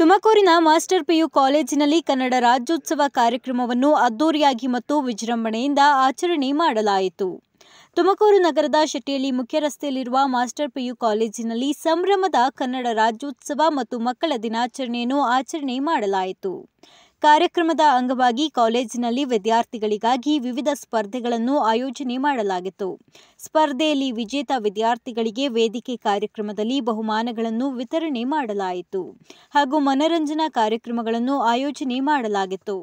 ತುಮಕೂರಿನ master PU ಕಾಲೇಜಿನಲ್ಲಿ ಕನ್ನಡ ರಾಜ್ಯೋತ್ಸವ ಕಾರ್ಯಕ್ರಮವನ್ನು ಅದ್ದೂರಿಯಾಗಿ ಮತ್ತು ವಿಜೃಂಭಣೆಯಿಂದ ಆಚರಣೆ ಮಾಡಲಾಯಿತು ತುಮಕೂರು ನಗರದ ಶೆಟ್ಟಿಯಲ್ಲಿ ಮುಖ್ಯ ರಸ್ತೆಯಲ್ಲಿರುವ ಮಾಸ್ಟರ್ ಪಿಯು ಕಾಲೇಜಿನಲ್ಲಿ ಸಂಭ್ರಮದ ಕನ್ನಡ ರಾಜ್ಯೋತ್ಸವ ಮತ್ತು ಮಕ್ಕಳ ದಿನಾಚರಣೆಯನ್ನು ಆಚರಣೆ ಮಾಡಲಾಯಿತು ಕಾರ್ಯಕ್ರಮದ ಅಂಗವಾಗಿ ಕಾಲೇಜಿನಲ್ಲಿ ವಿದ್ಯಾರ್ಥಿಗಳಿಗಾಗಿ ವಿವಿಧ ಸ್ಪರ್ಧೆಗಳನ್ನು ಆಯೋಜನೆ ಮಾಡಲಾಗಿತ್ತು ಸ್ಪರ್ಧೆಯಲ್ಲಿ ವಿಜೇತ ವಿದ್ಯಾರ್ಥಿಗಳಿಗೆ ವೇದಿಕೆ ಕಾರ್ಯಕ್ರಮದಲ್ಲಿ ಬಹುಮಾನಗಳನ್ನು ವಿತರಣೆ ಮಾಡಲಾಯಿತು ಹಾಗೂ ಮನರಂಜನಾ ಕಾರ್ಯಕ್ರಮಗಳನ್ನು ಆಯೋಜನೆ ಮಾಡಲಾಗಿತ್ತು